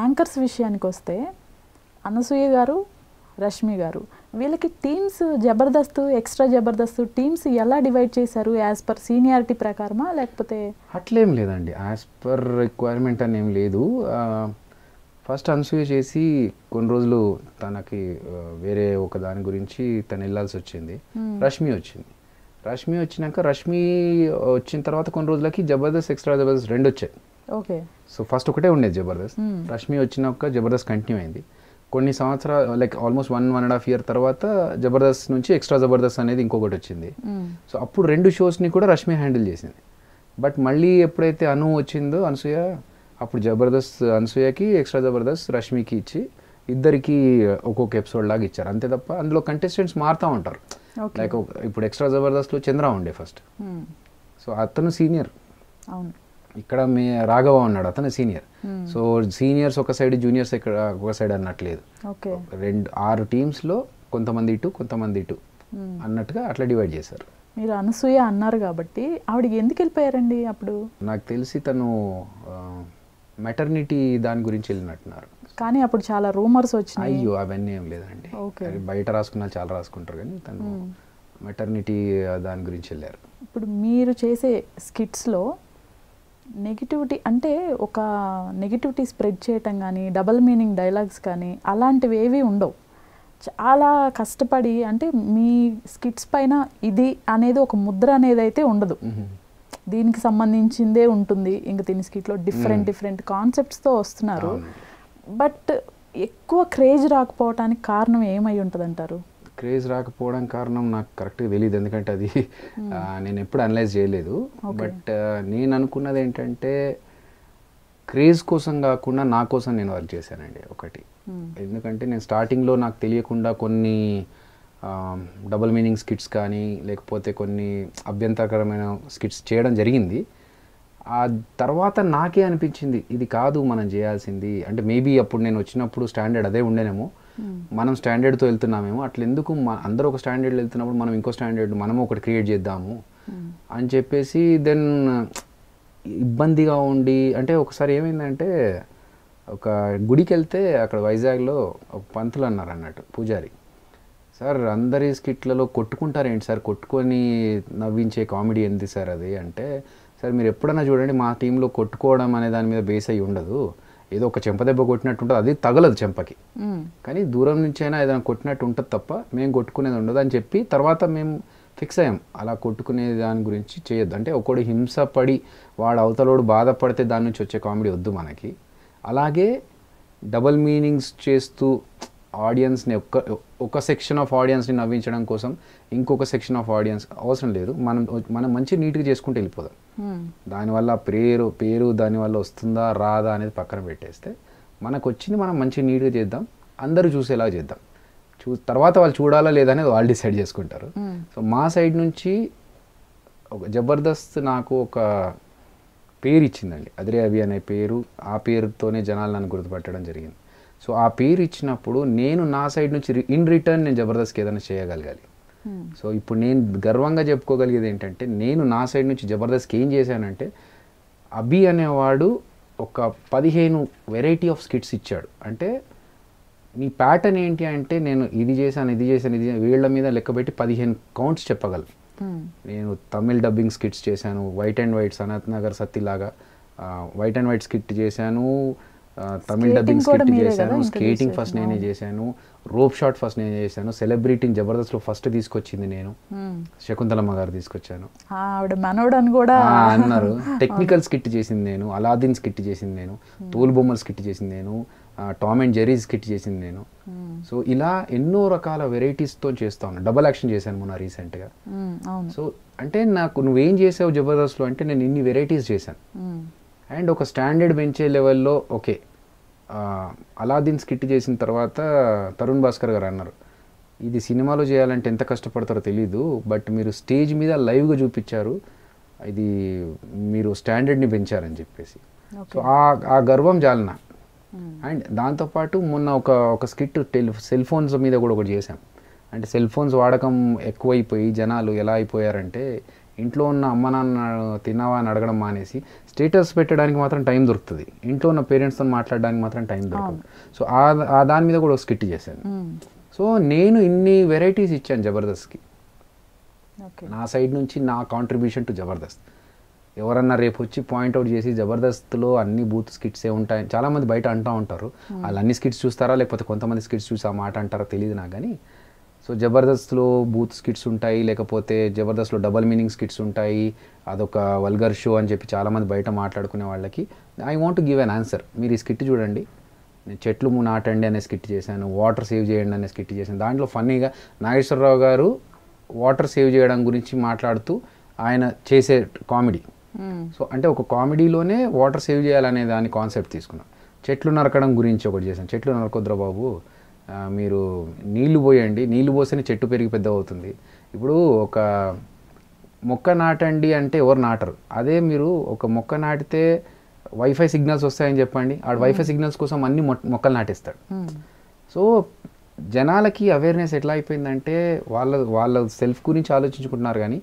Anchors విషయానికి వస్తే అనసూయ గారు రష్మి గారు వీళ్ళకి teams Jabardasth extra Jabardasth teams ఎలా డివైడ్ చేశారు యాజ్ పర్ సీనియారిటీ ప్రకారమా లేకపోతే అట్లేం లేదండి యాజ్ పర్ రిక్వైర్మెంట్ అని ఏం లేదు ఫస్ట్ అనసూయ చేసి కొన్ని రోజులు తనకి వేరే ఒక దాని గురించి తను వెళ్ళాల్సి వచ్చింది రష్మి వచ్చింది రష్మి వచ్చినాక రష్మి వచ్చిన తర్వాత కొన్ని రోజులకి జబర్దస్త్ ఎక్స్ట్రా జబర్దస్త్ రెండు వచ్చాయి ఓకే సో ఫస్ట్ ఒకటే ఉండేది జబర్దస్త్ hmm. రష్మి వచ్చిన ఒక జబర్దస్త్ కంటిన్యూ అయింది కొన్ని సంవత్సరాలు like almost one one and half year తర్వాత జబర్దస్త్ నుంచి ఎక్స్ట్రా జబర్దస్త్ అనేది ఇంకొకటి వచ్చింది hmm. సో అప్పుడు రెండు షోస్ని కూడా రష్మి హ్యాండిల్ చేసింది బట్ మళ్ళీ ఎప్పుడైతే అను వచ్చిందో అనసూయ అప్పుడు జబర్దస్త్ అనసూయకి ఎక్స్ట్రా జబర్దస్త్ రష్మికి ఇచ్చి ఇద్దరికి ఒక్కొక్క ఎపిసోడ్ లాగా ఇచ్చారు అంతే తప్ప అందులో కంటెస్టెంట్స్ మారుతూ ఉంటారు లైక్ ఇప్పుడు ఎక్స్ట్రా జబర్దస్త్లో చంద్ర ఉండే ఫస్ట్ hmm. సో అతను సీనియర్ అవును ఇక్కడ మీ రాఘవ ఉన్నాడు అతను సీనియర్ hmm. సో సీనియర్స్ ఒక సైడ్ జూనియర్స్ ఇక్కడ ఒక సైడ్ అన్నట్లేదు రెండు ఆరు టీమ్స్లో కొంతమంది ఇటు కొంతమంది ఇటు hmm. అన్నట్టుగా అట్లా డివైడ్ చేశారు మీరు అనసూయ అన్నారు కాబట్టి ఆవిడ ఎందుకు వెళ్ళిపోయారండి అప్పుడు నాకు తెలిసి తను మెటర్నిటీ దాని గురించి వెళ్ళినట్టున్నారు కానీ అప్పుడు చాలా రూమర్స్ వచ్చినాయి అయ్యో అవన్నీ ఏం లేదండి బయట రాసుకున్న చాలా రాసుకుంటారు కానీ తను మెటర్నిటీ hmm. దాని గురించి వెళ్ళారు ఇప్పుడు మీరు చేసే స్కిట్స్లో నెగిటివిటీ అంటే ఒక నెగిటివిటీ స్ప్రెడ్ చేయటం కానీ డబల్ మీనింగ్ డైలాగ్స్ కానీ అలాంటివి ఏవి ఉండవు చాలా కష్టపడి అంటే మీ స్కిట్స్ పైన ఇది అనేది ఒక ముద్ర అనేది అయితే ఉండదు దీనికి సంబంధించిందే ఉంటుంది ఇంకా దీని స్కిట్లో డిఫరెంట్ డిఫరెంట్ కాన్సెప్ట్స్తో వస్తున్నారు బట్ ఎక్కువ క్రేజ్ రాకపోవటానికి కారణం ఏమై ఉంటుంది అంటారు క్రేజ్ రాకపోవడం కారణం నాకు కరెక్ట్గా తెలియదు ఎందుకంటే అది hmm. నేను ఎప్పుడు అనలైజ్ చేయలేదు బట్ నేను అనుకున్నది ఏంటంటే క్రేజ్ కోసం కాకుండా నా కోసం నేను వర్క్ చేశానండి ఒకటి hmm. ఎందుకంటే నేను స్టార్టింగ్లో నాకు తెలియకుండా కొన్ని డబుల్ మీనింగ్ స్కిట్స్ కానీ లేకపోతే కొన్ని అభ్యంతరకరమైన స్కిట్స్ చేయడం జరిగింది ఆ తర్వాత నాకే అనిపించింది ఇది కాదు మనం చేయాల్సింది అంటే మేబీ అప్పుడు నేను వచ్చినప్పుడు స్టాండర్డ్ అదే ఉండేనేమో మనం స్టాండర్డ్తో వెళ్తున్నామేమో అట్లా ఎందుకు అందరూ ఒక స్టాండర్డ్ వెళ్తున్నప్పుడు మనం ఇంకో స్టాండర్డ్ మనం ఒకటి క్రియేట్ చేద్దాము hmm. అని చెప్పేసి దెన్ ఇబ్బందిగా ఉండి అంటే ఒకసారి ఏమైందంటే ఒక గుడికి వెళ్తే అక్కడ వైజాగ్లో ఒక పంతులు అన్నారు అన్నట్టు పూజారి సార్ అందరి స్కిట్లలో కొట్టుకుంటారేంటి సార్ కొట్టుకొని నవ్వించే కామెడీ ఏంది సార్ అది అంటే సార్ మీరు ఎప్పుడన్నా చూడండి మా టీంలో కొట్టుకోవడం అనే దాని మీద బేస్ అయ్యి ఉండదు ఏదో ఒక చెంప దెబ్బ కొట్టినట్టు ఉంటుంది అది తగలదు చెంపకి కానీ దూరం నుంచి అయినా ఏదైనా కొట్టినట్టు ఉంటుంది తప్ప మేము కొట్టుకునేది ఉండదు అని చెప్పి తర్వాత మేము ఫిక్స్ అయ్యాం అలా కొట్టుకునే దాని గురించి చేయొద్దు అంటే ఒకడు హింస పడి వాడు అవతలోడు బాధపడితే దాని నుంచి వచ్చే కామెడీ వద్దు మనకి అలాగే డబల్ మీనింగ్స్ చేస్తూ ఆడియన్స్ని ఒక్క ఒక సెక్షన్ ఆఫ్ ఆడియన్స్ని నవ్వించడం కోసం ఇంకొక సెక్షన్ ఆఫ్ ఆడియన్స్ అవసరం లేదు మనం మనం మంచి నీట్గా చేసుకుంటూ వెళ్ళిపోదాం దానివల్ల పేరు పేరు దానివల్ల వస్తుందా రాదా అనేది పక్కన పెట్టేస్తే మనకు వచ్చింది మనం మంచి నీట్గా చేద్దాం అందరూ చూసేలా చేద్దాం చూ తర్వాత వాళ్ళు చూడాలా లేదా అనేది వాళ్ళు డిసైడ్ చేసుకుంటారు సో మా సైడ్ నుంచి ఒక జబర్దస్త్ నాకు ఒక పేరు ఇచ్చిందండి అదిరే అవి అనే పేరు ఆ పేరుతోనే జనాలు నన్ను గుర్తుపట్టడం జరిగింది సో ఆ పేరు ఇచ్చినప్పుడు నేను నా సైడ్ నుంచి ఇన్ రిటర్న్ నేను జబర్దస్త్కి ఏదైనా చేయగలగాలి సో ఇప్పుడు నేను గర్వంగా చెప్పుకోగలిగేది ఏంటంటే నేను నా సైడ్ నుంచి జబర్దస్త్కి ఏం చేశానంటే అభి అనేవాడు ఒక పదిహేను వెరైటీ ఆఫ్ స్కిట్స్ ఇచ్చాడు అంటే మీ ప్యాటర్న్ ఏంటి అంటే నేను ఇది చేశాను ఇది చేశాను ఇది వీళ్ళ మీద లెక్కబెట్టి పదిహేను కౌంట్స్ చెప్పగలను నేను తమిళ్ డబ్బింగ్ స్కిట్స్ చేశాను white and white Sanath Nagar సత్తిలాగా వైట్ అండ్ వైట్ స్కిట్ చేశాను తమిళ డబ్బింగ్ స్కిట్ చేశాను స్కేటింగ్ ఫస్ట్ నేనే చేశాను రోప్ షాట్ ఫస్ట్ నేను చేశాను సెలబ్రిటీని జబర్దస్త్ లో ఫస్ట్ తీసుకొచ్చింది నేను hmm. శకుంతలమ్మ గారు తీసుకొచ్చాను ఆవిడ అని కూడా అన్నారు టెక్నికల్ స్కిట్ చేసింది నేను అలాదిన్ స్కిట్ చేసింది నేను hmm. తోలు బొమ్మలు స్కిట్ చేసింది నేను టామ్ అండ్ జెరీ స్కిట్ చేసింది నేను సో hmm. ఇలా ఎన్నో రకాల వెరైటీస్ చేస్తా చేస్తాను డబల్ యాక్షన్ చేశాను మొన్న రీసెంట్గా సో అంటే నాకు నువ్వేం చేసావు లో అంటే నేను ఇన్ని వెరైటీస్ చేశాను అండ్ ఒక స్టాండర్డ్ పెంచే లెవెల్లో ఓకే అలాదీన్ స్కిట్ చేసిన తర్వాత తరుణ్ భాస్కర్ గారు అన్నారు ఇది సినిమాలో చేయాలంటే ఎంత కష్టపడతారో తెలీదు బట్ మీరు స్టేజ్ మీద లైవ్గా చూపించారు ఇది మీరు స్టాండర్డ్ని పెంచారని చెప్పేసి సో ఆ గర్వం జాలన అండ్ దాంతోపాటు మొన్న ఒక ఒక స్కిట్ టెల్ సెల్ ఫోన్స్ మీద కూడా ఒకటి చేశాం అంటే సెల్ ఫోన్స్ వాడకం ఎక్కువైపోయి జనాలు ఎలా అయిపోయారంటే ఇంట్లో ఉన్న అమ్మ నాన్న తిన్నావా అని అడగడం మానేసి స్టేటస్ పెట్టడానికి మాత్రం టైం దొరుకుతుంది ఇంట్లో ఉన్న పేరెంట్స్తో మాట్లాడడానికి మాత్రం టైం దొరుకుతుంది సో ఆ దాని మీద కూడా స్కిట్ చేశాను సో నేను ఇన్ని వెరైటీస్ ఇచ్చాను జబర్దస్త్కి నా సైడ్ నుంచి నా కాంట్రిబ్యూషన్ టు జబర్దస్త్ ఎవరన్నా రేపు వచ్చి పాయింట్అవుట్ చేసి జబర్దస్త్లో అన్ని బూత్ స్కిట్స్ ఏ ఉంటాయని చాలామంది బయట అంటూ ఉంటారు వాళ్ళు అన్ని స్కిట్స్ చూస్తారా లేకపోతే కొంతమంది స్కిట్స్ చూసి ఆ మాట అంటారా తెలియదు నాకు కానీ సో జబర్దస్త్లో బూత్ స్కిట్స్ ఉంటాయి లేకపోతే జబర్దస్త్లో డబల్ మీనింగ్ స్కిట్స్ ఉంటాయి అదొక వల్గర్ షో అని చెప్పి చాలామంది బయట మాట్లాడుకునే వాళ్ళకి I want give an answer మీరు ఈ స్కిట్ చూడండి నేను చెట్లు నాటండి అనే స్కిట్ చేశాను వాటర్ సేవ్ చేయండి అనే స్కిట్ చేశాను దాంట్లో ఫన్నీగా నాగేశ్వరరావు గారు వాటర్ సేవ్ చేయడం గురించి మాట్లాడుతూ ఆయన చేసే కామెడీ సో hmm. అంటే ఒక కామెడీలోనే వాటర్ సేవ్ చేయాలనే దాని కాన్సెప్ట్ తీసుకున్నాను చెట్లు నరకడం గురించి ఒకటి చేశాను చెట్లు నరకొద్దురా బాబు మీరు నీళ్లు పోయండి నీళ్లు పోస్తేనే చెట్టు పెరిగి పెద్ద అవుతుంది ఇప్పుడు ఒక మొక్క నాటండి అంటే ఎవరు నాటరు అదే మీరు ఒక మొక్క నాటితే వైఫై సిగ్నల్స్ వస్తాయని చెప్పండి ఆ వైఫై సిగ్నల్స్ కోసం అన్ని మొక్కలు నాటిస్తాడు సో జనాలకి అవేర్నెస్ ఎట్లా అయిపోయిందంటే వాళ్ళ వాళ్ళ సెల్ఫ్ గురించి ఆలోచించుకుంటున్నారు కానీ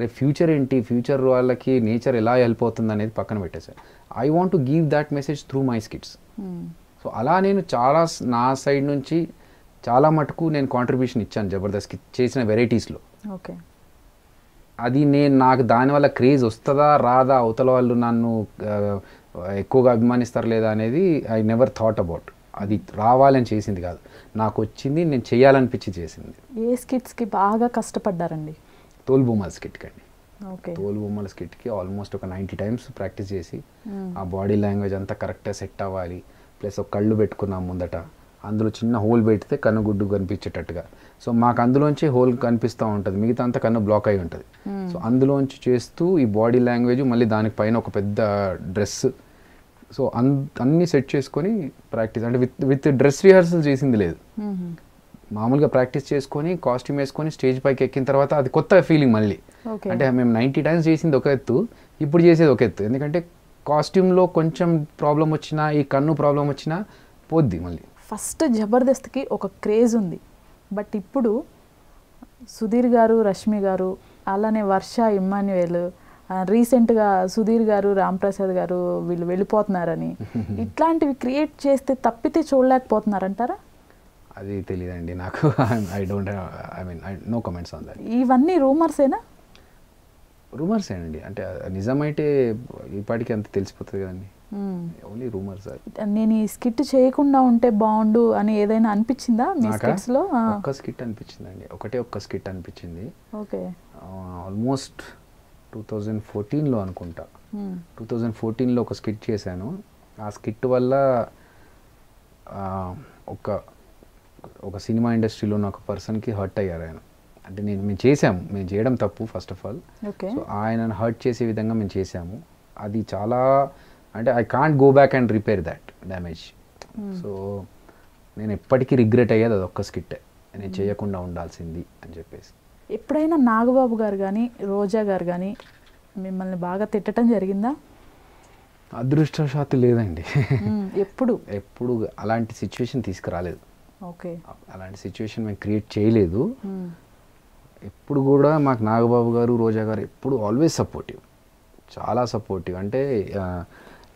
రేపు ఫ్యూచర్ ఏంటి ఫ్యూచర్ వాళ్ళకి నేచర్ ఎలా హెల్ప్ అవుతుంది అనేది పక్కన పెట్టేశారు I want to give that message through my skits so అలా నేను చాలా నా సైడ్ నుంచి చాలా మటుకు నేను కాంట్రిబ్యూషన్ ఇచ్చాను జబర్దస్త్కి చేసిన వెరైటీస్లో ఓకే అది నేను నాకు దానివల్ల క్రేజ్ వస్తుందా రాదా అవతల వాళ్ళు నన్ను ఎక్కువగా అభిమానిస్తారు లేదా అనేది ఐ నెవర్ థాట్ అబౌట్ అది రావాలని చేసింది కాదు నాకు వచ్చింది నేను చేయాలనిపించి చేసింది ఏ స్కిట్స్కి బాగా కష్టపడ్డారండి తోలుబొమ్మల స్కిట్కి అండి బొమ్మల స్కిట్కి ఆల్మోస్ట్ ఒక నైంటీ టైమ్స్ ప్రాక్టీస్ చేసి ఆ బాడీ లాంగ్వేజ్ అంతా కరెక్ట్గా సెట్ అవ్వాలి ప్లస్ ఒక కళ్ళు పెట్టుకున్నాం ముందట అందులో చిన్న హోల్ పెడితే కన్ను గుడ్డు కనిపించేటట్టుగా సో మాకు అందులోంచి హోల్ కనిపిస్తూ ఉంటుంది మిగతా అంతా కన్ను బ్లాక్ అయి ఉంటుంది hmm. సో అందులోంచి చేస్తూ ఈ బాడీ లాంగ్వేజ్ మళ్ళీ దానిపైన ఒక పెద్ద డ్రెస్ సో అన్ అన్ని సెట్ చేసుకొని ప్రాక్టీస్ అంటే విత్ విత్ డ్రెస్ రిహార్సల్ చేసింది లేదు మామూలుగా ప్రాక్టీస్ చేసుకొని కాస్ట్యూమ్ వేసుకొని స్టేజ్ పైకి ఎక్కిన తర్వాత అది కొత్త ఫీలింగ్ మళ్ళీ అంటే మేము నైంటీ టైమ్స్ చేసింది ఒక ఎత్తు ఇప్పుడు చేసేది ఒక ఎత్తు ఎందుకంటే కాస్ట్యూమ్లో కొంచెం ప్రాబ్లం వచ్చినా ఈ కన్ను ప్రాబ్లం వచ్చినా పోద్ది మళ్ళీ ఫస్ట్ జబర్దస్త్కి ఒక క్రేజ్ ఉంది బట్ ఇప్పుడు సుధీర్ గారు రష్మి గారు అలానే వర్ష ఇమ్మాన్యువేల్ రీసెంట్గా సుధీర్ గారు రామ్ప్రసాద్ గారు వీళ్ళు వెళ్ళిపోతున్నారని ఇట్లాంటివి క్రియేట్ చేస్తే తప్పితే చూడలేకపోతున్నారంటారా అది తెలియదండి నాకు I don't I mean no comments on that ఇవన్నీ రూమర్సేనా రూమర్స్ అండి అంటే నిజమైతే ఇప్పటికీ అంత తెలిసిపోతుంది కదండి ఓన్లీ hmm. రూమర్స్ నేను ఈ స్కిట్ చేయకుండా ఉంటే బాగుండు అని ఏదైనా అనిపించిందా మీ స్కిట్స్ లో ఒక్క స్కిట్ అనిపించిందండి ఒకటే ఒక్క స్కిట్ అనిపించింది ఓకే ఆల్మోస్ట్ టూ థౌజండ్ ఫోర్టీన్లో అనుకుంటా టూ థౌజండ్ ఫోర్టీన్లో ఒక స్కిట్ చేశాను ఆ స్కిట్ వల్ల ఒక ఒక సినిమా ఇండస్ట్రీలో ఉన్న ఒక పర్సన్కి హర్ట్ అయ్యారు ఆయన అంటే నేను మేము చేసాము మేము చేయడం తప్పు ఫస్ట్ ఆఫ్ ఆల్ సో ఆయనను హర్ట్ చేసే విధంగా మేము చేసాము అది చాలా అంటే I can't go back and repair that damage so నేను ఎప్పటికీ రిగ్రెట్ అయ్యేది అది ఒక్క స్కిట్ నేను hmm. చేయకుండా ఉండాల్సింది అని చెప్పేసి ఎప్పుడైనా నాగబాబు గారు కానీ రోజా గారు కానీ మిమ్మల్ని బాగా తిట్టడం జరిగిందా అదృష్టవశాత్తు లేదండి hmm. ఎప్పుడు ఎప్పుడు అలాంటి సిచ్యువేషన్ తీసుకురాలేదు ఓకే అలాంటి సిచ్యువేషన్ మేము క్రియేట్ చేయలేదు hmm. ఎప్పుడు కూడా మాకు నాగబాబు గారు రోజా గారు ఎప్పుడు ఆల్వేస్ సపోర్టివ్ చాలా సపోర్టివ్ అంటే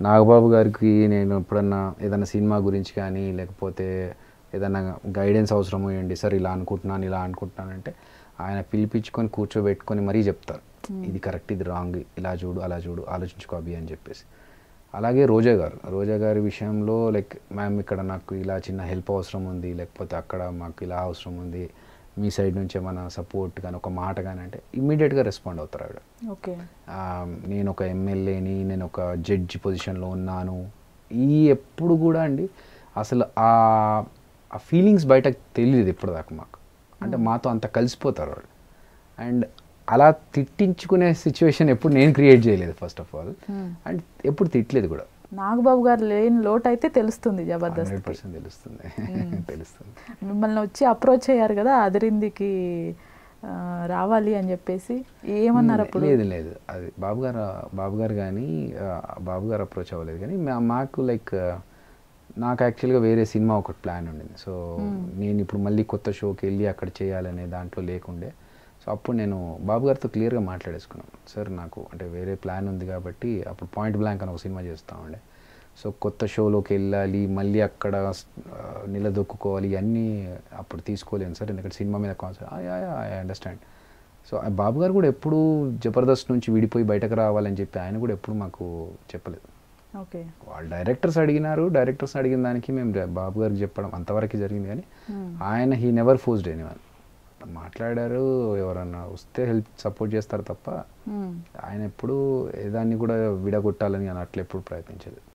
నాగబాబు గారికి నేను ఎప్పుడన్నా ఏదైనా సినిమా గురించి కానీ లేకపోతే ఏదైనా గైడెన్స్ అవసరం అయ్యండి సార్ ఇలా అనుకుంటున్నాను ఇలా అనుకుంటున్నానంటే ఆయన పిలిపించుకొని కూర్చోబెట్టుకొని మరీ చెప్తారు hmm. ఇది కరెక్ట్ ఇది రాంగ్ ఇలా చూడు అలా చూడు ఆలోచించుకో అని చెప్పేసి అలాగే రోజా గారు రోజా గారి విషయంలో లైక్ మ్యామ్ ఇక్కడ నాకు ఇలా చిన్న హెల్ప్ అవసరం ఉంది లేకపోతే అక్కడ మాకు ఇలా అవసరం ఉంది మీ సైడ్ నుంచి ఏమైనా సపోర్ట్ కానీ ఒక మాట కానీ అంటే ఇమీడియట్గా రెస్పాండ్ అవుతారు ఆవిడ ఓకే నేను ఒక ఎమ్మెల్యేని నేను ఒక జడ్జి పొజిషన్లో ఉన్నాను ఈ ఎప్పుడు కూడా అండి అసలు ఆ ఫీలింగ్స్ బయటకు తెలియదు ఇప్పటిదాకా మాకు అంటే hmm. మాతో అంత కలిసిపోతారు వాళ్ళు అండ్ అలా తిట్టించుకునే సిచ్యువేషన్ ఎప్పుడు నేను క్రియేట్ చేయలేదు ఫస్ట్ ఆఫ్ ఆల్ అండ్ ఎప్పుడు తిట్టలేదు కూడా నాగబాబు గారు లేని లోటు అయితే తెలుస్తుంది జబర్దస్త్ తెలుస్తుంది తెలుస్తుంది మిమ్మల్ని వచ్చి అప్రోచ్ అయ్యారు కదా అదిరిందికి రావాలి అని చెప్పేసి ఏమన్నారు అప్పుడు లేదు లేదు అది బాబుగారు బాబుగారు కానీ బాబుగారు అప్రోచ్ అవ్వలేదు కానీ మాకు లైక్ నాకు యాక్చువల్గా వేరే సినిమా ఒకటి ప్లాన్ ఉండింది సో నేను ఇప్పుడు మళ్ళీ కొత్త షోకి వెళ్ళి అక్కడ చేయాలనే దాంట్లో లేకుండే సో అప్పుడు నేను బాబు గారితో క్లియర్గా మాట్లాడేసుకున్నాను సార్ నాకు అంటే వేరే ప్లాన్ ఉంది కాబట్టి అప్పుడు పాయింట్ బ్లాంక్ అని ఒక సినిమా చేస్తూ ఉండే సో కొత్త షోలోకి వెళ్ళాలి మళ్ళీ అక్కడ నిలదొక్కుకోవాలి ఇవన్నీ అప్పుడు తీసుకోలేను సార్ ఎందుకంటే సినిమా మీద కాన్సెప్ట్ ఐ అండర్స్టాండ్ సో ఆ బాబుగారు కూడా ఎప్పుడు జబర్దస్త్ నుంచి విడిపోయి బయటకు రావాలని చెప్పి ఆయన కూడా ఎప్పుడు మాకు చెప్పలేదు ఓకే వాళ్ళు డైరెక్టర్స్ అడిగినారు డైరెక్టర్స్ అడిగిన దానికి మేము బాబు గారికి చెప్పడం అంతవరకు జరిగింది కానీ ఆయన హీ నెవర్ ఫోర్స్డ్ ఎనీవన్ మాట్లాడారు ఎవరన్నా వస్తే హెల్ప్ సపోర్ట్ చేస్తారు తప్ప ఆయన ఎప్పుడు దాన్ని కూడా విడగొట్టాలని అని అట్లా ఎప్పుడు ప్రయత్నించలేదు